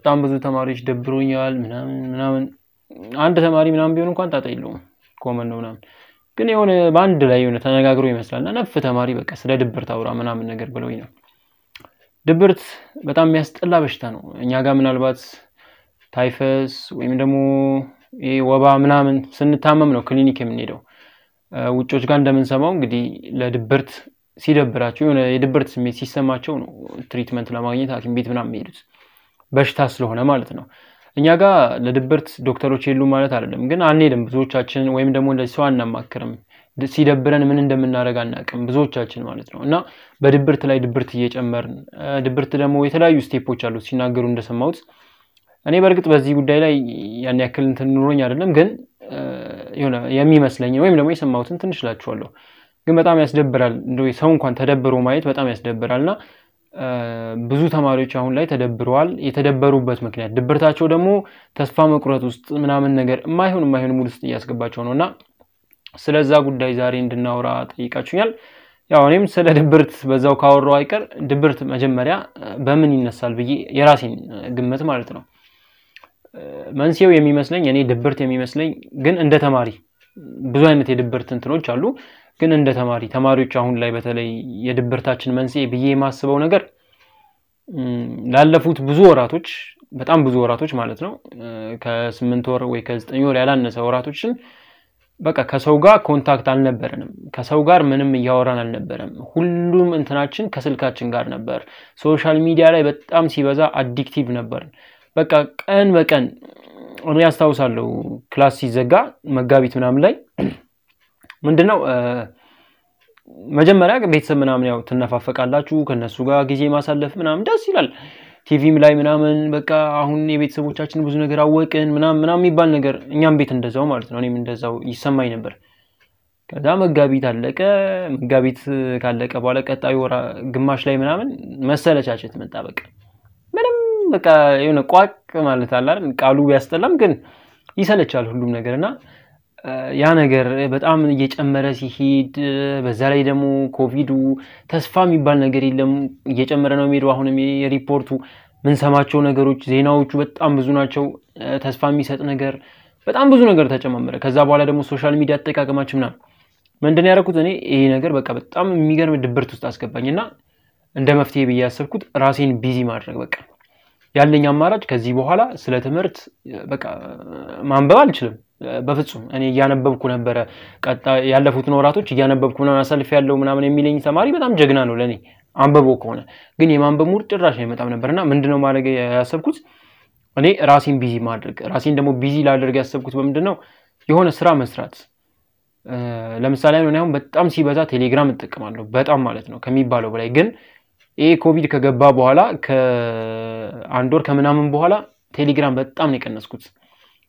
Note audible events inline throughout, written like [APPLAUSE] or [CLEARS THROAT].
በጣም ብዙ ተማሪዎች ደብሮኛል ምናምን አንድ ተማሪ ምናምን ቢሆን እንኳን ጣጣ የለውም ኮመን ነው ምናምን ግን የሆነ በአንድ ላይ የሆነ ተነጋግሮ ይመስላል እና ነፍ ተማሪ በቃ ስለ ድብርት አውራ ምናምን ነገር ብለውኝ ነው። ድብርት በጣም የሚያስጠላ በሽታ ነው። እኛ ጋር ምናልባት ታይፈስ ወይም ደግሞ ወባ ምናምን ስንታመም ነው ክሊኒክ የምንሄደው። ውጮች ጋር እንደምንሰማው እንግዲህ ለድብርት ሲደብራቸው የሆነ የድብርት ስሜት ሲሰማቸው ነው ትሪትመንት ለማግኘት ሐኪም ቤት ምናምን የሚሄዱት። በሽታ ስለሆነ ማለት ነው። እኛ ጋር ለድብርት ዶክተሮች የሉ ማለት አይደለም፣ ግን አንሄድም ብዙዎቻችን። ወይም ደግሞ እንደዚህ ሰው አናማክርም። ሲደብረን ምን እንደምናደርግ አናውቅም ብዙዎቻችን ማለት ነው። እና በድብርት ላይ ድብርት እየጨመርን ድብርት ደግሞ የተለያዩ ስቴፖች አሉት ሲናገሩ እንደሰማሁት። እኔ በእርግጥ በዚህ ጉዳይ ላይ ያን ያክል እንትን ኑሮኝ አይደለም፣ ግን የሆነ የሚመስለኝ ወይም ደግሞ የሰማሁትን ትንሽ እላችኋለሁ። ግን በጣም ያስደብራል። ሰው እንኳን ተደብሮ ማየት በጣም ያስደብራል እና ብዙ ተማሪዎች አሁን ላይ ተደብረዋል። የተደበሩበት ምክንያት ድብርታቸው ደግሞ ተስፋ መቁረጥ ውስጥ ምናምን ነገር የማይሆን የማይሆን ሙድ ውስጥ እያስገባቸው ነው እና ስለዛ ጉዳይ ዛሬ እንድናወራ ጠይቃችሁኛል። ያው እኔም ስለ ድብርት በዛው ካወራው አይቀር ድብርት መጀመሪያ በምን ይነሳል ብዬ የራሴን ግምት ማለት ነው መንስኤው የሚመስለኝ እኔ ድብርት የሚመስለኝ ግን እንደ ተማሪ ብዙ አይነት የድብርት እንትኖች አሉ። ግን እንደ ተማሪ ተማሪዎች አሁን ላይ በተለይ የድብርታችን መንስኤ ብዬ የማስበው ነገር ላለፉት ብዙ ወራቶች በጣም ብዙ ወራቶች ማለት ነው ከስምንት ወር ወይ ከዘጠኝ ወር ያላነሰ ወራቶችን በቃ ከሰው ጋር ኮንታክት አልነበረንም። ከሰው ጋር ምንም እያወራን አልነበረም። ሁሉም እንትናችን ከስልካችን ጋር ነበር። ሶሻል ሚዲያ ላይ በጣም ሲበዛ አዲክቲቭ ነበር። በቃ ቀን በቀን እኔ ያስታውሳለሁ ክላስ ሲዘጋ መጋቢት ምናምን ላይ [CLEARS THROAT] ምንድነው መጀመሪያ ቤተሰብ ምናምን ያው ትነፋፈቃላችሁ ከነሱ ጋር ጊዜ ማሳለፍ ምናምን ደስ ይላል። ቲቪም ላይ ምናምን በቃ አሁን የቤተሰቦቻችን ብዙ ነገር አወቅን ምናምን ምናምን የሚባል ነገር እኛም ቤት እንደዛው ማለት ነው። እኔም እንደዛው ይሰማኝ ነበር። ከዛ መጋቢት አለቀ። መጋቢት ካለቀ በኋላ ቀጣዩ ወራ ግማሽ ላይ ምናምን መሰለቻቸት መጣ በቃ በቃ የሆነ ቋቅ ማለት አለ ቃሉ ቢያስጠላም ግን ይሰለቻል ሁሉም ነገር እና ያ ነገር በጣም እየጨመረ ሲሄድ በዛ ላይ ደግሞ ኮቪዱ ተስፋ የሚባል ነገር የለም። እየጨመረ ነው የሚሄደው አሁንም የሪፖርቱ ምንሰማቸው ነገሮች ዜናዎቹ በጣም ብዙ ናቸው። ተስፋ የሚሰጥ ነገር በጣም ብዙ ነገር ተጨማመረ። ከዛ በኋላ ደግሞ ሶሻል ሚዲያ አጠቃቀማችን ምናምን ምንድን ያደረኩት እኔ ይሄ ነገር በቃ በጣም የሚገርም ድብርት ውስጥ አስገባኝ እና እንደ መፍትሄ ብዬ ያሰብኩት ራሴን ቢዚ ማድረግ በቃ ያለኝ አማራጭ ከዚህ በኋላ ስለ ትምህርት በቃ ማንበብ አልችልም በፍጹም እኔ እያነበብኩ ነበረ ያለፉትን ወራቶች እያነበብኩ ምናምን አሳልፍ ያለው ምናምን የሚለኝ ተማሪ በጣም ጀግና ነው ለእኔ አንበቦ ከሆነ ግን የማንበብ ሙር ጭራሽ አይመጣም ነበር እና ምንድነው ማድረግ ያሰብኩት እኔ ራሴን ቢዚ ማድረግ ራሴን ደግሞ ቢዚ ላደርግ ያሰብኩት በምንድን ነው የሆነ ስራ መስራት ለምሳሌ አሁን በጣም ሲበዛ ቴሌግራም እጠቀማለሁ በጣም ማለት ነው ከሚባለው በላይ ግን ይሄ ኮቪድ ከገባ በኋላ ከአንድ ወር ከምናምን በኋላ ቴሌግራም በጣም ነው የቀነስኩት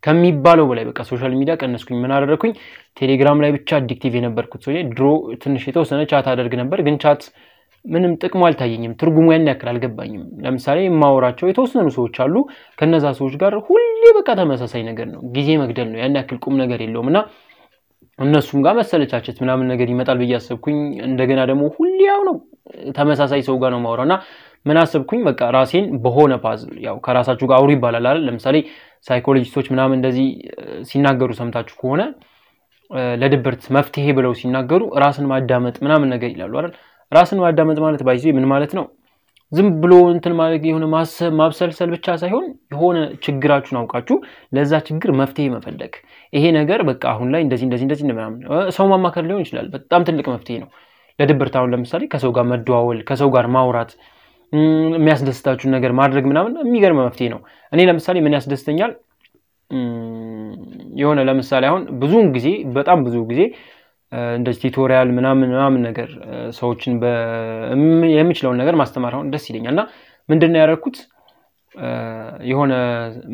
ከሚባለው በላይ በቃ ሶሻል ሚዲያ ቀነስኩኝ። ምን አደረግኩኝ? ቴሌግራም ላይ ብቻ አዲክቲቭ የነበርኩት ሰው። ድሮ ትንሽ የተወሰነ ቻት አደርግ ነበር፣ ግን ቻት ምንም ጥቅሙ አልታየኝም። ትርጉሙ ያን ያክል አልገባኝም። ለምሳሌ የማወራቸው የተወሰኑ ሰዎች አሉ። ከነዛ ሰዎች ጋር ሁሌ በቃ ተመሳሳይ ነገር ነው፣ ጊዜ መግደል ነው። ያን ያክል ቁም ነገር የለውም እና እነሱም ጋር መሰለቻቸት ምናምን ነገር ይመጣል ብዬ አሰብኩኝ። እንደገና ደግሞ ሁሌያው ነው ተመሳሳይ ሰው ጋር ነው ማውራው እና ምን አሰብኩኝ፣ በቃ ራሴን በሆነ ፓዝል ያው ከራሳችሁ ጋር አውሩ ይባላል አይደል? ለምሳሌ ሳይኮሎጂስቶች ምናምን እንደዚህ ሲናገሩ ሰምታችሁ ከሆነ ለድብርት መፍትሄ ብለው ሲናገሩ ራስን ማዳመጥ ምናምን ነገር ይላሉ አይደል? ራስን ማዳመጥ ማለት ባይዜ ምን ማለት ነው? ዝም ብሎ እንትን ማድረግ የሆነ ማሰብ ማብሰልሰል ብቻ ሳይሆን የሆነ ችግራችሁን አውቃችሁ ለዛ ችግር መፍትሄ መፈለግ ይሄ ነገር በቃ አሁን ላይ እንደዚህ እንደዚህ እንደዚህ ምናምን ሰው ማማከር ሊሆን ይችላል። በጣም ትልቅ መፍትሄ ነው ለድብርት። አሁን ለምሳሌ ከሰው ጋር መደዋወል፣ ከሰው ጋር ማውራት፣ የሚያስደስታችሁን ነገር ማድረግ ምናምን የሚገርም መፍትሄ ነው። እኔ ለምሳሌ ምን ያስደስተኛል የሆነ ለምሳሌ አሁን ብዙውን ጊዜ በጣም ብዙ ጊዜ እንደዚህ ቲዩቶሪያል ምናምን ምናምን ነገር ሰዎችን የምችለውን ነገር ማስተማር አሁን ደስ ይለኛል እና ምንድን ያደረግኩት የሆነ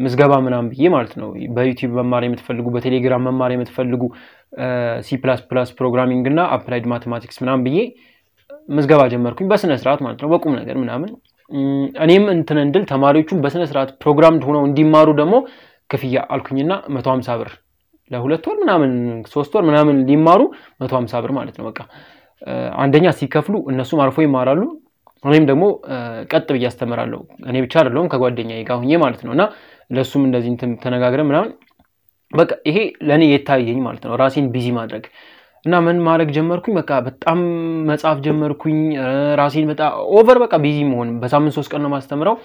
ምዝገባ ምናምን ብዬ ማለት ነው በዩቲብ መማር የምትፈልጉ በቴሌግራም መማር የምትፈልጉ ሲ ፕላስ ፕሮግራሚንግ እና አፕላይድ ማቴማቲክስ ምናምን ብዬ ምዝገባ ጀመርኩኝ በስነ ስርዓት ማለት ነው በቁም ነገር ምናምን እኔም እንትን እንድል ተማሪዎቹም በስነ ስርዓት ፕሮግራም ሆነው እንዲማሩ ደግሞ ክፍያ አልኩኝና መቶ ሀምሳ ብር ለሁለት ወር ምናምን ሶስት ወር ምናምን ሊማሩ መቶ ሀምሳ ብር ማለት ነው በቃ አንደኛ ሲከፍሉ እነሱም አርፎ ይማራሉ ወይም ደግሞ ቀጥ ብዬ አስተምራለሁ እኔ ብቻ አይደለሁም ከጓደኛ ጋር ሁኜ ማለት ነው እና ለእሱም እንደዚህ ተነጋግረ ምናምን በቃ ይሄ ለእኔ የታየኝ ማለት ነው ራሴን ቢዚ ማድረግ እና ምን ማድረግ ጀመርኩኝ በቃ በጣም መጽሐፍ ጀመርኩኝ ራሴን በጣም ኦቨር በቃ ቢዚ መሆን በሳምንት ሶስት ቀን ነው ማስተምረው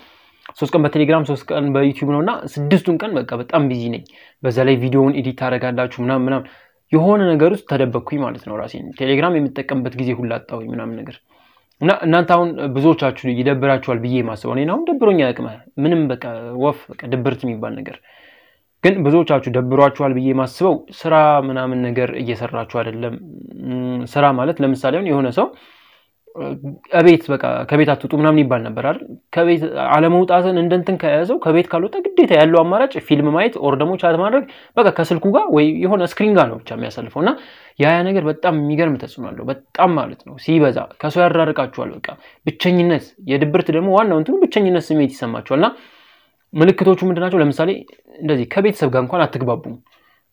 ሶስት ቀን በቴሌግራም ሶስት ቀን በዩቲዩብ ነው እና ስድስቱን ቀን በቃ በጣም ቢዚ ነኝ። በዛ ላይ ቪዲዮውን ኤዲት ታደረጋላችሁ ምናም ምናም የሆነ ነገር ውስጥ ተደበኩኝ ማለት ነው ራሴ ቴሌግራም የምጠቀምበት ጊዜ ሁላ ምናምን ነገር እና እናንተ አሁን ብዙዎቻችሁ ይደብራችኋል ብዬ ማስበው እኔን አሁን ደብሮኛ ያቅመ ምንም በቃ ወፍ በቃ ድብርት የሚባል ነገር ግን ብዙዎቻችሁ ደብሯችኋል ብዬ ማስበው ስራ ምናምን ነገር እየሰራችሁ አይደለም። ስራ ማለት ለምሳሌ አሁን የሆነ ሰው ቤት በቃ ከቤት አትውጡ ምናምን ይባል ነበር አይደል? ከቤት አለመውጣትን እንደንትን ከያዘው ከቤት ካልወጣ ግዴታ ያለው አማራጭ ፊልም ማየት ኦር ደግሞ ቻት ማድረግ በቃ ከስልኩ ጋር ወይ የሆነ ስክሪን ጋር ነው ብቻ የሚያሳልፈው እና ያ ነገር በጣም የሚገርም ተጽዕኖ አለው። በጣም ማለት ነው ሲበዛ ከሰው ያራርቃችኋል። በቃ ብቸኝነት፣ የድብርት ደግሞ ዋናው እንትኑ ብቸኝነት ስሜት ይሰማችኋል እና ምልክቶቹ ምንድናቸው ናቸው? ለምሳሌ እንደዚህ ከቤተሰብ ጋር እንኳን አትግባቡም።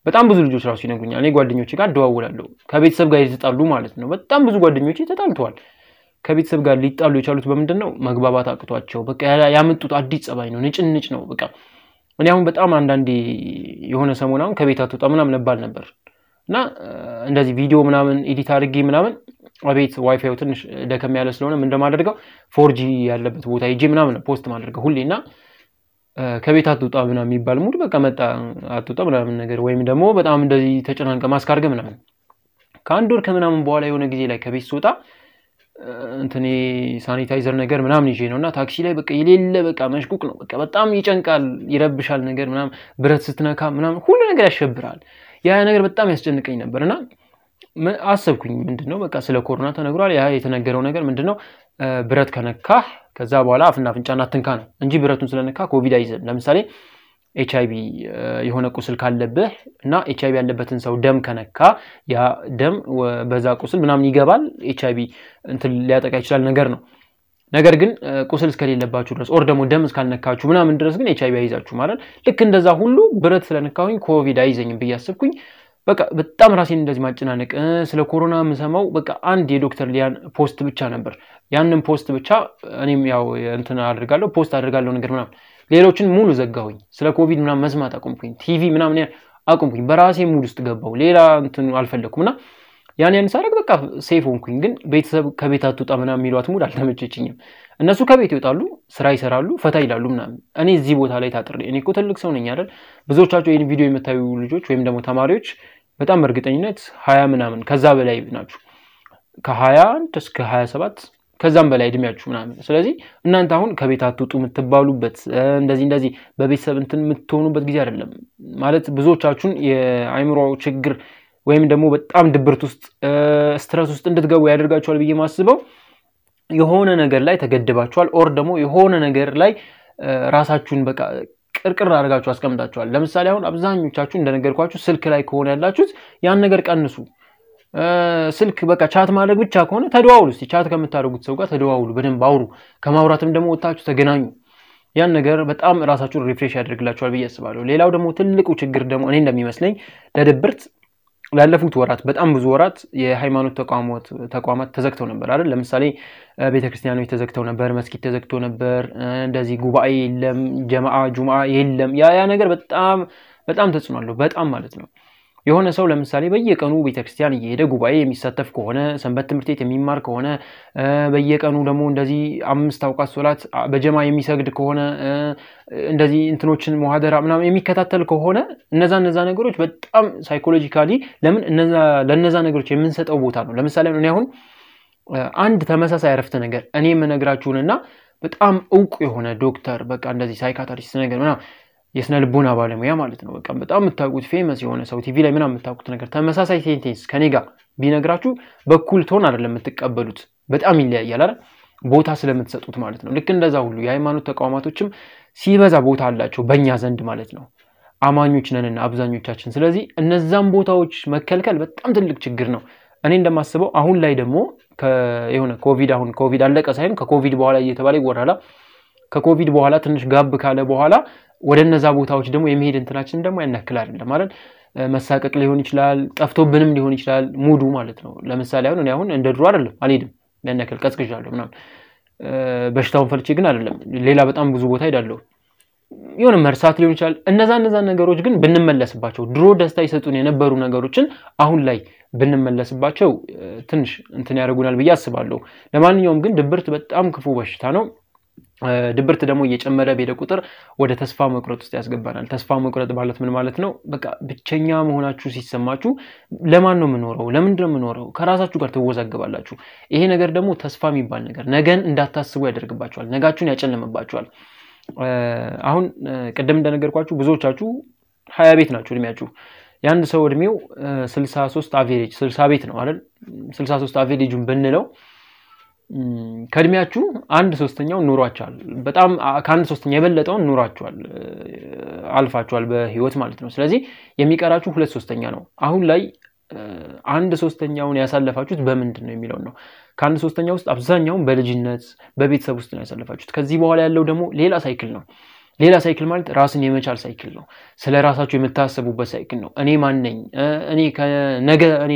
በጣም ብዙ ልጆች ራሱ ይነግሩኛል። እኔ ጓደኞቼ ጋር አደዋውላለሁ ከቤተሰብ ጋር የተጣሉ ማለት ነው። በጣም ብዙ ጓደኞቼ ተጣልተዋል። ከቤተሰብ ጋር ሊጣሉ የቻሉት በምንድን ነው? መግባባት አቅቷቸው በቃ ያመጡት አዲስ ጸባይ ነው። ንጭንጭ ነው በቃ። እኔ አሁን በጣም አንዳንዴ የሆነ ሰሞን አሁን ከቤት አትወጣ ምናምን እባል ነበር እና እንደዚህ ቪዲዮ ምናምን ኤዲት አድርጌ ምናምን አቤት ዋይፋዩ ትንሽ ደከም ያለ ስለሆነ ምን እንደማደርገው ፎርጂ ያለበት ቦታ ሄጄ ምናምን ፖስት ማድረገው ሁሌ እና ከቤት አትወጣ ምናምን የሚባል ሙድ በቃ መጣ። አትወጣ ምናምን ነገር ወይም ደግሞ በጣም እንደዚህ ተጨናንቀ ማስካርገ ምናምን ከአንድ ወር ከምናምን በኋላ የሆነ ጊዜ ላይ ከቤት ስወጣ እንትኔ ሳኒታይዘር ነገር ምናምን ይዤ ነው እና ታክሲ ላይ በቃ የሌለ በቃ መሽቁቅ ነው በቃ በጣም ይጨንቃል፣ ይረብሻል ነገር ምናምን ብረት ስትነካ ምናምን ሁሉ ነገር ያሸብራል። ያ ነገር በጣም ያስጨንቀኝ ነበር እና አሰብኩኝ ምንድነው በቃ ስለ ኮሮና ተነግሯል። ያ የተነገረው ነገር ምንድነው ብረት ከነካህ ከዛ በኋላ አፍና አፍንጫና ትንካ ነው እንጂ ብረቱን ስለነካ ኮቪድ አይዘን ለምሳሌ ኤች አይቪ የሆነ ቁስል ካለብህ እና ኤች ያለበትን ሰው ደም ከነካ ያ ደም በዛ ቁስል ምናምን ይገባል። ኤች አይቪ እንትን ሊያጠቃ ይችላል ነገር ነው። ነገር ግን ቁስል እስከሌለባችሁ ድረስ ኦር ደግሞ ደም እስካልነካችሁ ምናምን ድረስ ግን ኤች አይዛችሁ ማለት ልክ እንደዛ ሁሉ ብረት ስለነካሁኝ ኮቪድ አይዘኝም ብዬ አስብኩኝ። በቃ በጣም ራሴን እንደዚህ ማጨናነቅ ስለ ኮሮና የምሰማው በቃ አንድ የዶክተር ሊያን ፖስት ብቻ ነበር። ያንን ፖስት ብቻ እኔም ያው እንትን አድርጋለሁ ፖስት አድርጋለሁ ነገር ምናምን ሌሎችን ሙሉ ዘጋሁኝ። ስለ ኮቪድ ምናምን መስማት አቆምኩኝ። ቲቪ ምናምን አቆምኩኝ። በራሴ ሙድ ውስጥ ገባው። ሌላ እንትን አልፈለግኩም እና ያን ያን ሳደርግ በቃ ሴፍ ሆንኩኝ። ግን ቤተሰብ ከቤት አትወጣ ምናምን የሚሏት ሙድ አልተመቸችኝም። እነሱ ከቤት ይወጣሉ፣ ስራ ይሰራሉ፣ ፈታ ይላሉ ምናምን። እኔ እዚህ ቦታ ላይ ታጥር እኔ እኮ ትልቅ ሰው ነኝ አይደል? ብዙዎቻቸው ይህን ቪዲዮ የምታዩ ልጆች ወይም ደግሞ ተማሪዎች በጣም በእርግጠኝነት ሀያ ምናምን ከዛ በላይ ናችሁ ከሀያ አንድ እስከ ሀያ ሰባት ከዛም በላይ እድሜያችሁ ምናምን። ስለዚህ እናንተ አሁን ከቤት አትውጡ የምትባሉበት እንደዚህ እንደዚህ በቤተሰብ እንትን የምትሆኑበት ጊዜ አይደለም። ማለት ብዙዎቻችሁን የአይምሮ ችግር ወይም ደግሞ በጣም ድብርት ውስጥ ስትረስ ውስጥ እንድትገቡ ያደርጋችኋል ብዬ ማስበው የሆነ ነገር ላይ ተገድባችኋል፣ ኦር ደግሞ የሆነ ነገር ላይ ራሳችሁን በቃ ቅርቅር አድርጋችሁ አስቀምጣችኋል። ለምሳሌ አሁን አብዛኞቻችሁ እንደነገርኳችሁ ስልክ ላይ ከሆነ ያላችሁት ያን ነገር ቀንሱ። ስልክ በቃ ቻት ማድረግ ብቻ ከሆነ ተደዋውሉ። እስኪ ቻት ከምታደርጉት ሰው ጋር ተደዋውሉ፣ በደንብ አውሩ። ከማውራትም ደግሞ ወጥታችሁ ተገናኙ። ያን ነገር በጣም ራሳችሁን ሪፍሬሽ ያደርግላችኋል ብዬ አስባለሁ። ሌላው ደግሞ ትልቁ ችግር ደግሞ እኔ እንደሚመስለኝ ለድብርት ላለፉት ወራት በጣም ብዙ ወራት የሃይማኖት ተቋማት ተዘግተው ነበር አይደል? ለምሳሌ ቤተክርስቲያኖች ተዘግተው ነበር፣ መስጊድ ተዘግቶ ነበር። እንደዚህ ጉባኤ የለም፣ ጀማአ ጁምአ የለም። ያ ነገር በጣም በጣም ተጽዕኖ አለው፣ በጣም ማለት ነው። የሆነ ሰው ለምሳሌ በየቀኑ ቤተክርስቲያን እየሄደ ጉባኤ የሚሳተፍ ከሆነ ሰንበት ትምህርት ቤት የሚማር ከሆነ በየቀኑ ደግሞ እንደዚህ አምስት አውቃት ሶላት በጀማ የሚሰግድ ከሆነ እንደዚህ እንትኖችን መሀደራ ምናምን የሚከታተል ከሆነ እነዛ እነዛ ነገሮች በጣም ሳይኮሎጂካሊ ለምን ለእነዛ ነገሮች የምንሰጠው ቦታ ነው። ለምሳሌ እኔ አሁን አንድ ተመሳሳይ አረፍተ ነገር እኔ የምነግራችሁንና በጣም እውቅ የሆነ ዶክተር በቃ እንደዚህ ሳይካታሪስት ነገር ምናምን የስነ ልቦና ባለሙያ ማለት ነው። በቃ በጣም የምታውቁት ፌመስ የሆነ ሰው ቲቪ ላይ ምናምን የምታውቁት ነገር ተመሳሳይ ሴንቴንስ ከኔ ጋር ቢነግራችሁ በኩል ቶን አይደለም የምትቀበሉት፣ በጣም ይለያያል አይደል? ቦታ ስለምትሰጡት ማለት ነው። ልክ እንደዛ ሁሉ የሃይማኖት ተቋማቶችም ሲበዛ ቦታ አላቸው በእኛ ዘንድ ማለት ነው። አማኞች ነንና አብዛኞቻችን። ስለዚህ እነዛን ቦታዎች መከልከል በጣም ትልቅ ችግር ነው። እኔ እንደማስበው አሁን ላይ ደግሞ የሆነ ኮቪድ አሁን ኮቪድ አለቀ ሳይሆን ከኮቪድ በኋላ እየተባለ ይወራላ ከኮቪድ በኋላ ትንሽ ጋብ ካለ በኋላ ወደ እነዛ ቦታዎች ደግሞ የመሄድ እንትናችን ደግሞ ያናክል አይደለም ማለት መሳቀቅ ሊሆን ይችላል፣ ጠፍቶብንም ሊሆን ይችላል ሙዱ ማለት ነው። ለምሳሌ አሁን እኔ አሁን እንደ ድሮ አይደለም አልሄድም፣ ያናክል ቀዝቅዣለሁ ምናምን። በሽታውን ፈልቼ ግን አይደለም ሌላ በጣም ብዙ ቦታ ሄዳለሁ። የሆነ መርሳት ሊሆን ይችላል። እነዛ እነዛ ነገሮች ግን ብንመለስባቸው ድሮ ደስታ ይሰጡን የነበሩ ነገሮችን አሁን ላይ ብንመለስባቸው ትንሽ እንትን ያደርጉናል ብዬ አስባለሁ። ለማንኛውም ግን ድብርት በጣም ክፉ በሽታ ነው። ድብርት ደግሞ እየጨመረ በሄደ ቁጥር ወደ ተስፋ መቁረጥ ውስጥ ያስገባናል። ተስፋ መቁረጥ ማለት ምን ማለት ነው? በቃ ብቸኛ መሆናችሁ ሲሰማችሁ ለማን ነው የምኖረው? ለምንድን ነው የምኖረው? ከራሳችሁ ጋር ትወዛገባላችሁ። ይሄ ነገር ደግሞ ተስፋ የሚባል ነገር ነገን እንዳታስቡ ያደርግባችኋል። ነጋችሁን ያጨልምባችኋል። አሁን ቅድም እንደነገርኳችሁ ብዙዎቻችሁ ሀያ ቤት ናችሁ እድሜያችሁ የአንድ ሰው እድሜው ስልሳ ሶስት አቬሬጅ ስልሳ ቤት ነው አይደል? ስልሳ ሶስት አቬሬጁን ብንለው ከእድሜያችሁ አንድ ሶስተኛው ኑሯቸዋል በጣም ከአንድ ሶስተኛ የበለጠውን ኑሯቸዋል አልፋቸዋል በህይወት ማለት ነው። ስለዚህ የሚቀራችሁ ሁለት ሶስተኛ ነው። አሁን ላይ አንድ ሶስተኛውን ያሳለፋችሁት በምንድን ነው የሚለውን ነው። ከአንድ ሶስተኛ ውስጥ አብዛኛውን በልጅነት በቤተሰብ ውስጥ ነው ያሳለፋችሁት። ከዚህ በኋላ ያለው ደግሞ ሌላ ሳይክል ነው። ሌላ ሳይክል ማለት ራስን የመቻል ሳይክል ነው። ስለ ራሳቸው የምታሰቡበት ሳይክል ነው። እኔ ማነኝ እኔ ከነገ እኔ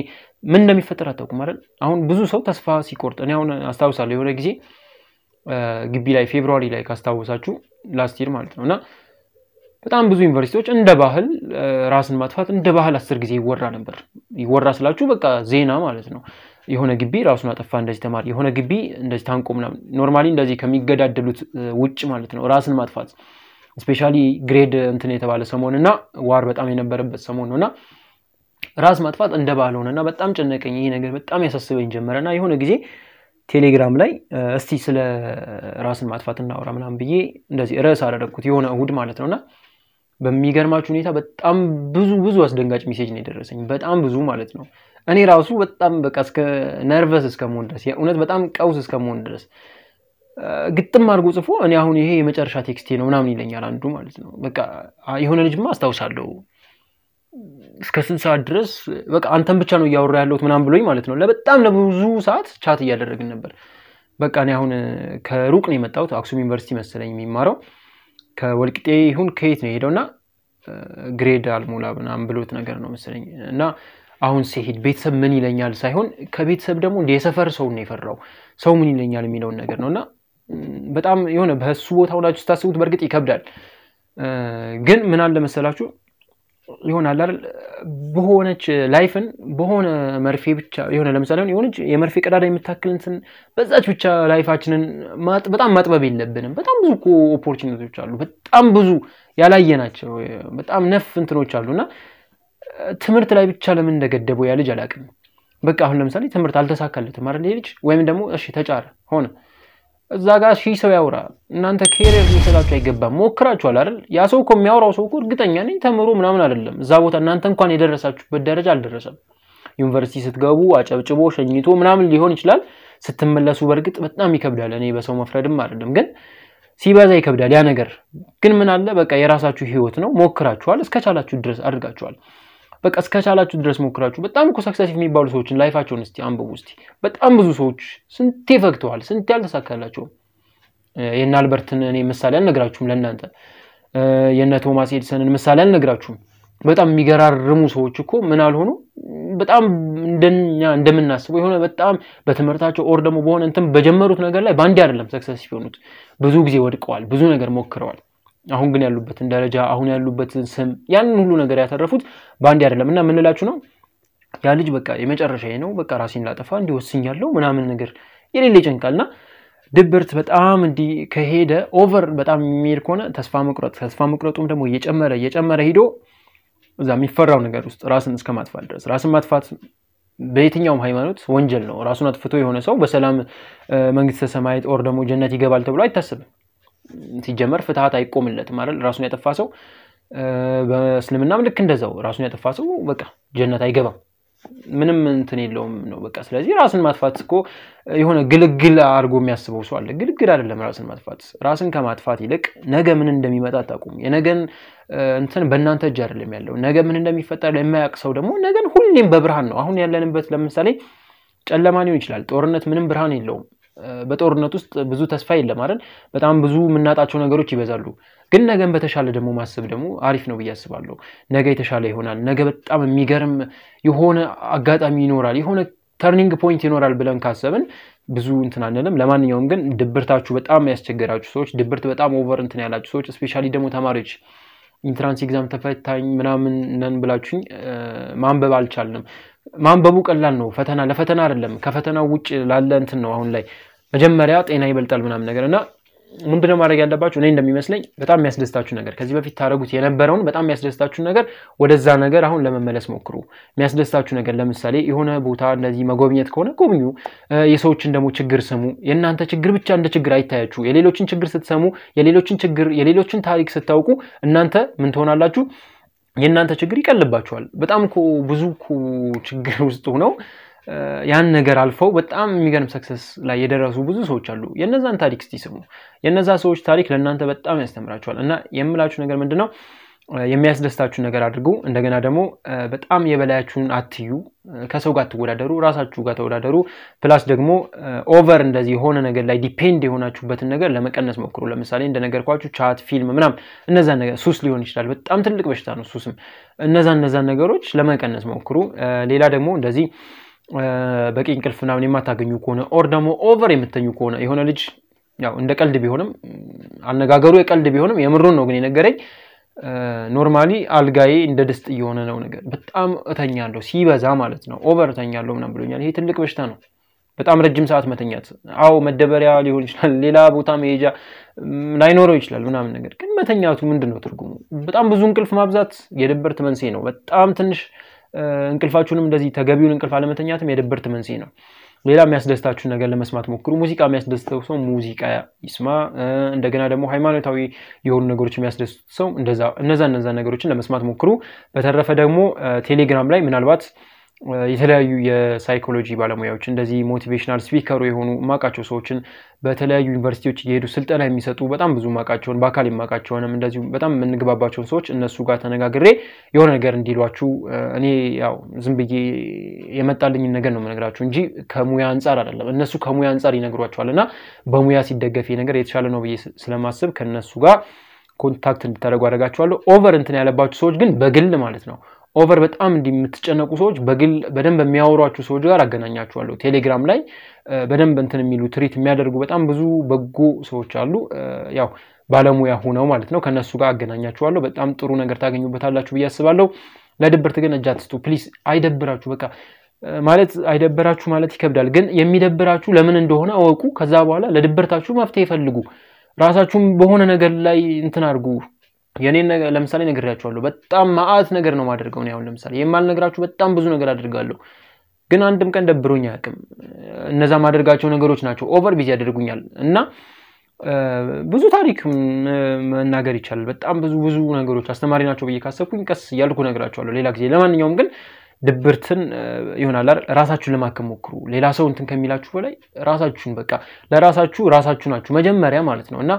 ምን እንደሚፈጠር አታውቁም አይደል? አሁን ብዙ ሰው ተስፋ ሲቆርጥ እኔ አሁን አስታውሳለሁ የሆነ ጊዜ ግቢ ላይ ፌብሪ ላይ ካስታወሳችሁ ላስቲር ማለት ነው እና በጣም ብዙ ዩኒቨርሲቲዎች እንደ ባህል ራስን ማጥፋት እንደ ባህል አስር ጊዜ ይወራ ነበር። ይወራ ስላችሁ በቃ ዜና ማለት ነው። የሆነ ግቢ ራሱን አጠፋ እንደዚህ ተማሪ፣ የሆነ ግቢ እንደዚህ ታንቆ ምናምን። ኖርማሊ እንደዚህ ከሚገዳደሉት ውጭ ማለት ነው ራስን ማጥፋት ስፔሻሊ ግሬድ እንትን የተባለ ሰሞን እና ዋር በጣም የነበረበት ሰሞን ነው እና ራስ ማጥፋት እንደ ባህል ሆነና በጣም ጨነቀኝ። ይሄ ነገር በጣም ያሳስበኝ ጀመረና የሆነ ጊዜ ቴሌግራም ላይ እስቲ ስለ ራስን ማጥፋት እናወራ ምናምን ብዬ እንደዚህ ርዕስ አደረግኩት የሆነ እሁድ ማለት ነውና በሚገርማችሁ ሁኔታ በጣም ብዙ ብዙ አስደንጋጭ ሜሴጅ ነው የደረሰኝ። በጣም ብዙ ማለት ነው። እኔ ራሱ በጣም በቃ እስከ ነርቨስ እስከመሆን ድረስ የእውነት በጣም ቀውስ እስከመሆን ድረስ ግጥም አድርጎ ጽፎ እኔ አሁን ይሄ የመጨረሻ ቴክስቴ ነው ምናምን ይለኛል አንዱ ማለት ነው። በቃ የሆነ ልጅማ አስታውሳለሁ እስከ ስንት ሰዓት ድረስ በቃ አንተን ብቻ ነው እያወራ ያለሁት ምናም ብሎኝ ማለት ነው። ለበጣም ለብዙ ሰዓት ቻት እያደረግን ነበር። በቃ እኔ አሁን ከሩቅ ነው የመጣሁት። አክሱም ዩኒቨርሲቲ መሰለኝ የሚማረው ከወልቅጤ ይሁን ከየት ነው የሄደው እና ግሬድ አልሞላ ምናም ብሎት ነገር ነው መሰለኝ እና አሁን ሲሄድ ቤተሰብ ምን ይለኛል ሳይሆን ከቤተሰብ ደግሞ እንደ የሰፈር ሰው ነው የፈራው ሰው ምን ይለኛል የሚለውን ነገር ነው እና በጣም የሆነ በሱ ቦታ ሆናችሁ ስታስቡት በእርግጥ ይከብዳል። ግን ምን አለ መሰላችሁ ይሆናል አይደል በሆነች ላይፍን በሆነ መርፌ ብቻ የሆነ ለምሳሌ የሆነች የመርፌ ቀዳዳ የምታክል በዛች ብቻ ላይፋችንን በጣም ማጥበብ የለብንም በጣም ብዙ ኦፖርቹኒቲዎች አሉ በጣም ብዙ ያላየ ናቸው በጣም ነፍ እንትኖች አሉ እና ትምህርት ላይ ብቻ ለምን እንደገደበው ያልጅ አላቅም በቃ አሁን ለምሳሌ ትምህርት አልተሳካለትም አይደል ልጅ ወይም ደግሞ እሺ ተጫረ ሆነ እዛ ጋር ሺህ ሰው ያውራል። እናንተ ኬሪየር ሊሰጣችሁ አይገባም። ሞክራችኋል አይደል? ያ ሰው እኮ የሚያወራው ሰው እኮ እርግጠኛ ነኝ ተምሮ ምናምን አይደለም። እዛ ቦታ እናንተ እንኳን የደረሳችሁበት ደረጃ አልደረሰም። ዩኒቨርሲቲ ስትገቡ አጨብጭቦ ሸኝቶ ምናምን ሊሆን ይችላል። ስትመለሱ በእርግጥ በጣም ይከብዳል። እኔ በሰው መፍረድም አይደለም ግን ሲበዛ ይከብዳል ያ ነገር። ግን ምን አለ በቃ የራሳችሁ ህይወት ነው። ሞክራችኋል፣ እስከቻላችሁ ድረስ አድርጋችኋል። በቃ እስከቻላችሁ ድረስ ሞክራችሁ በጣም እኮ ሰክሰስ የሚባሉ ሰዎችን ላይፋቸውን እስቲ አንብቡ እስቲ። በጣም ብዙ ሰዎች ስንቴ ፈግተዋል፣ ስንቴ አልተሳካላቸውም። የነ አልበርትን እኔ ምሳሌ አልነግራችሁም ለእናንተ የነ ቶማስ ኤድሰንን ምሳሌ አልነግራችሁም። በጣም የሚገራርሙ ሰዎች እኮ ምን አልሆኑ በጣም እንደኛ እንደምናስበው የሆነ በጣም በትምህርታቸው ኦር ደግሞ በሆነ እንትን በጀመሩት ነገር ላይ በአንዴ አይደለም ሰክሰስ የሆኑት። ብዙ ጊዜ ወድቀዋል፣ ብዙ ነገር ሞክረዋል። አሁን ግን ያሉበትን ደረጃ አሁን ያሉበትን ስም ያንን ሁሉ ነገር ያተረፉት በአንድ አይደለም እና የምንላችሁ ነው ያ ልጅ በቃ የመጨረሻ ነው በቃ ራሴን ላጠፋ ያለው ምናምን ነገር የሌለ ይጨንቃል እና ድብርት በጣም እንዲ ከሄደ ኦቨር በጣም የሚሄድ ከሆነ ተስፋ መቁረጥ ተስፋ መቁረጡም ደግሞ እየጨመረ እየጨመረ ሂዶ እዛ የሚፈራው ነገር ውስጥ ራስን እስከ ማጥፋት ድረስ ራስን ማጥፋት በየትኛውም ሃይማኖት ወንጀል ነው። ራሱን አጥፍቶ የሆነ ሰው በሰላም መንግስተ ሰማያት ኦር ደግሞ ጀነት ይገባል ተብሎ አይታሰብም። ሲጀመር ፍትሀት አይቆምለትም አይደል? ራሱን ያጠፋ ሰው በእስልምና ልክ እንደዛው ራሱን ያጠፋ ሰው በቃ ጀነት አይገባም። ምንም እንትን የለውም ነው በቃ። ስለዚህ ራስን ማጥፋት እኮ የሆነ ግልግል አድርጎ የሚያስበው ሰው አለ። ግልግል አይደለም ራስን ማጥፋት። ራስን ከማጥፋት ይልቅ ነገ ምን እንደሚመጣ አታውቁም። የነገን እንትን በእናንተ እጅ አይደለም ያለው። ነገ ምን እንደሚፈጠር የማያውቅ ሰው ደግሞ ነገን ሁሌም በብርሃን ነው። አሁን ያለንበት ለምሳሌ ጨለማ ሊሆን ይችላል። ጦርነት ምንም ብርሃን የለውም። በጦርነት ውስጥ ብዙ ተስፋ የለም አይደል? በጣም ብዙ የምናጣቸው ነገሮች ይበዛሉ። ግን ነገን በተሻለ ደግሞ ማሰብ ደግሞ አሪፍ ነው ብዬ አስባለሁ። ነገ የተሻለ ይሆናል። ነገ በጣም የሚገርም የሆነ አጋጣሚ ይኖራል፣ የሆነ ተርኒንግ ፖይንት ይኖራል ብለን ካሰብን ብዙ እንትን አንልም። ለማንኛውም ግን ድብርታችሁ በጣም ያስቸገራችሁ ሰዎች፣ ድብርት በጣም ኦቨር እንትን ያላችሁ ሰዎች፣ ስፔሻሊ ደግሞ ተማሪዎች ኢንትራንስ ኤግዛም ተፈታኝ ምናምን ነን ብላችሁኝ ማንበብ አልቻልንም። ማንበቡ ቀላል ነው። ፈተና ለፈተና አይደለም፣ ከፈተናው ውጭ ላለ እንትን ነው። አሁን ላይ መጀመሪያ ጤና ይበልጣል ምናምን ነገር እና ምንድነው ማድረግ ያለባችሁ? እኔ እንደሚመስለኝ በጣም የሚያስደስታችሁ ነገር ከዚህ በፊት ታደረጉት የነበረውን በጣም የሚያስደስታችሁ ነገር ወደዛ ነገር አሁን ለመመለስ ሞክሩ። የሚያስደስታችሁ ነገር ለምሳሌ የሆነ ቦታ እንደዚህ መጎብኘት ከሆነ ጎብኙ። የሰዎችን ደግሞ ችግር ስሙ። የእናንተ ችግር ብቻ እንደ ችግር አይታያችሁ። የሌሎችን ችግር ስትሰሙ፣ የሌሎችን ችግር የሌሎችን ታሪክ ስታውቁ እናንተ ምን ትሆናላችሁ? የእናንተ ችግር ይቀልባቸዋል። በጣም እኮ ብዙ እኮ ችግር ውስጥ ሆነው ያን ነገር አልፈው በጣም የሚገርም ሰክሰስ ላይ የደረሱ ብዙ ሰዎች አሉ። የነዛን ታሪክ እስቲ ስሙ። የነዛ ሰዎች ታሪክ ለእናንተ በጣም ያስተምራቸዋል እና የምላችሁ ነገር ምንድን ነው የሚያስደስታችሁ ነገር አድርጉ። እንደገና ደግሞ በጣም የበላያችሁን አትዩ። ከሰው ጋር ትወዳደሩ ራሳችሁ ጋር ተወዳደሩ። ፕላስ ደግሞ ኦቨር እንደዚህ የሆነ ነገር ላይ ዲፔንድ የሆናችሁበትን ነገር ለመቀነስ ሞክሩ። ለምሳሌ እንደነገርኳችሁ ቻት፣ ፊልም ምናም እነዛ ነገር ሱስ ሊሆን ይችላል። በጣም ትልቅ በሽታ ነው ሱስም። እነዛ እነዛን ነገሮች ለመቀነስ ሞክሩ። ሌላ ደግሞ እንደዚህ በቂ እንቅልፍ ምናምን የማታገኙ ከሆነ ኦር ደግሞ ኦቨር የምተኙ ከሆነ የሆነ ልጅ ያው እንደ ቀልድ ቢሆንም አነጋገሩ የቀልድ ቢሆንም የምሩን ነው ግን የነገረኝ ኖርማሊ አልጋዬ እንደ ድስት እየሆነ ነው ነገር በጣም እተኛለሁ፣ ሲበዛ ማለት ነው። ኦቨር እተኛለሁ ምናም ብሎኛል። ይሄ ትልቅ በሽታ ነው። በጣም ረጅም ሰዓት መተኛት፣ አዎ መደበሪያ ሊሆን ይችላል፣ ሌላ ቦታ መሄጃ ላይኖረው ይችላል ምናምን። ነገር ግን መተኛቱ ምንድን ነው ትርጉሙ? በጣም ብዙ እንቅልፍ ማብዛት የድብርት መንስኤ ነው። በጣም ትንሽ እንቅልፋችሁንም እንደዚህ ተገቢውን እንቅልፍ አለመተኛትም የድብርት መንስኤ ነው። ሌላ የሚያስደስታችሁን ነገር ለመስማት ሞክሩ። ሙዚቃ የሚያስደስተው ሰው ሙዚቃ ይስማ። እንደገና ደግሞ ሃይማኖታዊ የሆኑ ነገሮች የሚያስደስቱት ሰው እነዛ እነዛ ነገሮችን ለመስማት ሞክሩ። በተረፈ ደግሞ ቴሌግራም ላይ ምናልባት የተለያዩ የሳይኮሎጂ ባለሙያዎች እንደዚህ ሞቲቬሽናል ስፒከሩ የሆኑ ማቃቸው ሰዎችን በተለያዩ ዩኒቨርሲቲዎች እየሄዱ ስልጠና የሚሰጡ በጣም ብዙ ማቃቸውን በአካል የማቃቸውንም እንደዚሁ በጣም የምንግባባቸውን ሰዎች እነሱ ጋር ተነጋግሬ የሆነ ነገር እንዲሏችሁ እኔ ያው ዝም ብዬ የመጣልኝን ነገር ነው የምነግራችሁ እንጂ ከሙያ አንጻር አይደለም። እነሱ ከሙያ አንጻር ይነግሯቸዋል እና በሙያ ሲደገፍ ነገር የተሻለ ነው ብዬ ስለማስብ ከእነሱ ጋር ኮንታክት እንድታደርጉ ኦቨር እንትን ያለባችሁ ሰዎች ግን በግል ማለት ነው ኦቨር በጣም እንዲምትጨነቁ ሰዎች በግል በደንብ የሚያወሯችሁ ሰዎች ጋር አገናኛችኋለሁ። ቴሌግራም ላይ በደንብ እንትን የሚሉ ትሪት የሚያደርጉ በጣም ብዙ በጎ ሰዎች አሉ። ያው ባለሙያ ሆነው ማለት ነው። ከእነሱ ጋር አገናኛችኋለሁ። በጣም ጥሩ ነገር ታገኙበታላችሁ ብዬ አስባለሁ። ለድብርት ግን እጅ አትስጡ ፕሊስ። አይደብራችሁ በቃ ማለት አይደብራችሁ ማለት ይከብዳል፣ ግን የሚደብራችሁ ለምን እንደሆነ አወቁ። ከዛ በኋላ ለድብርታችሁ መፍትሄ ይፈልጉ። ራሳችሁም በሆነ ነገር ላይ እንትን አድርጉ፣ የኔን ነገር ለምሳሌ ነግሬያችኋለሁ። በጣም ማአት ነገር ነው ማደርገው። አሁን ለምሳሌ የማልነግራችሁ በጣም ብዙ ነገር አድርጋለሁ፣ ግን አንድም ቀን ደብሮኝ አያውቅም። እነዛ ማደርጋቸው ነገሮች ናቸው ኦቨር ቢዚ ያደርጉኛል እና ብዙ ታሪክ መናገር ይቻላል። በጣም ብዙ ብዙ ነገሮች አስተማሪ ናቸው ብዬ ካሰብኩኝ ቀስ እያልኩ እነግራቸዋለሁ ሌላ ጊዜ። ለማንኛውም ግን ድብርትን ይሆናል አይደል ራሳችሁን ለማከም ሞክሩ። ሌላ ሰው እንትን ከሚላችሁ በላይ ራሳችሁን በቃ ለራሳችሁ ራሳችሁ ናችሁ መጀመሪያ ማለት ነው እና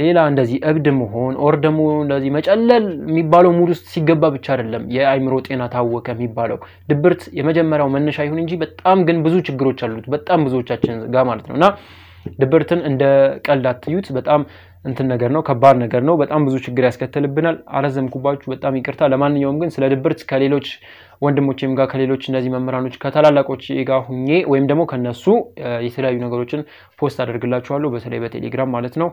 ሌላ እንደዚህ እብድ መሆን ኦር ደግሞ እንደዚህ መጨለል የሚባለው ሙድ ውስጥ ሲገባ ብቻ አይደለም የአይምሮ ጤና ታወቀ የሚባለው። ድብርት የመጀመሪያው መነሻ ይሁን እንጂ በጣም ግን ብዙ ችግሮች አሉት በጣም ብዙዎቻችን ጋር ማለት ነው እና ድብርትን እንደ ቀልድ አትዩት። በጣም እንትን ነገር ነው፣ ከባድ ነገር ነው። በጣም ብዙ ችግር ያስከትልብናል። አረዘምኩባችሁ፣ በጣም ይቅርታ። ለማንኛውም ግን ስለ ድብርት ከሌሎች ወንድሞቼም ጋር ከሌሎች እነዚህ መምህራኖች ከታላላቆች ጋር ሁኜ ወይም ደግሞ ከነሱ የተለያዩ ነገሮችን ፖስት አደርግላችኋለሁ፣ በተለይ በቴሌግራም ማለት ነው።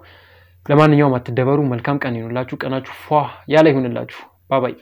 ለማንኛውም አትደበሩ። መልካም ቀን ይሁንላችሁ። ቀናችሁ ፏ ያለ ይሁንላችሁ። ባባይ